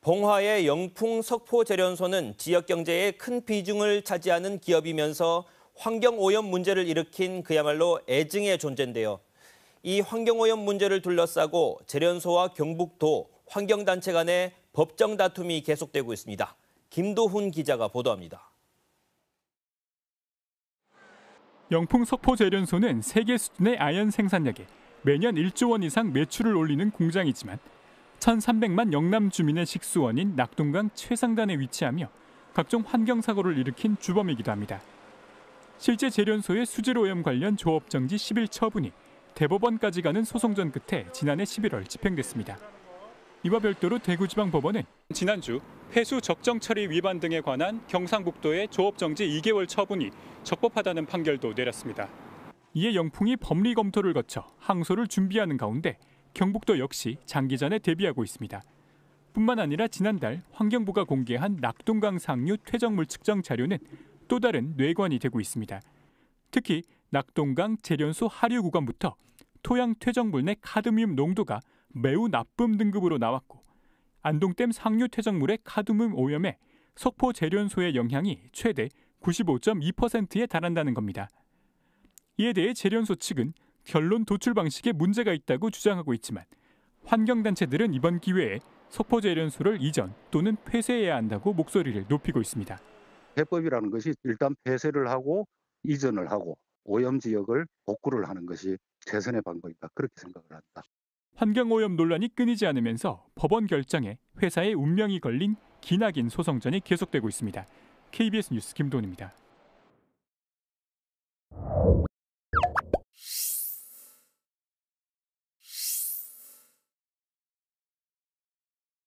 봉화의 영풍 석포 재련소는 지역 경제에 큰 비중을 차지하는 기업이면서 환경오염 문제를 일으킨 그야말로 애증의 존재인데요. 이 환경오염 문제를 둘러싸고 재련소와 경북도, 환경단체 간의 법정 다툼이 계속되고 있습니다. 김도훈 기자가 보도합니다. 영풍 석포 재련소는 세계 수준의 아연 생산력에 매년 1조 원 이상 매출을 올리는 공장이지만 1,300만 영남 주민의 식수원인 낙동강 최상단에 위치하며 각종 환경사고를 일으킨 주범이기도 합니다. 실제 재련소의 수질 오염 관련 조업 정지 10일 처분이 대법원까지 가는 소송전 끝에 지난해 11월 집행됐습니다. 이와 별도로 대구지방법원은 지난주 폐수 적정 처리 위반 등에 관한 경상북도의 조업 정지 2개월 처분이 적법하다는 판결도 내렸습니다. 이에 영풍이 법리 검토를 거쳐 항소를 준비하는 가운데 경북도 역시 장기전에 대비하고 있습니다. 뿐만 아니라 지난달 환경부가 공개한 낙동강 상류 퇴적물 측정 자료는 또 다른 뇌관이 되고 있습니다. 특히 낙동강 재련소 하류 구간부터 토양 퇴적물 내 카드뮴 농도가 매우 나쁨 등급으로 나왔고 안동댐 상류 퇴적물의 카드뮴 오염에 석포 재련소의 영향이 최대 95.2%에 달한다는 겁니다. 이에 대해 재련소 측은 결론 도출 방식에 문제가 있다고 주장하고 있지만 환경단체들은 이번 기회에 석포재련소를 이전 또는 폐쇄해야 한다고 목소리를 높이고 있습니다. 해법이라는 것이 일단 폐쇄를 하고 이전을 하고 오염 지역을 복구를 하는 것이 최선의 방법이다. 그렇게 생각을 한다. 환경오염 논란이 끊이지 않으면서 법원 결정에 회사의 운명이 걸린 기나긴 소송전이 계속되고 있습니다. KBS 뉴스 김돈입니다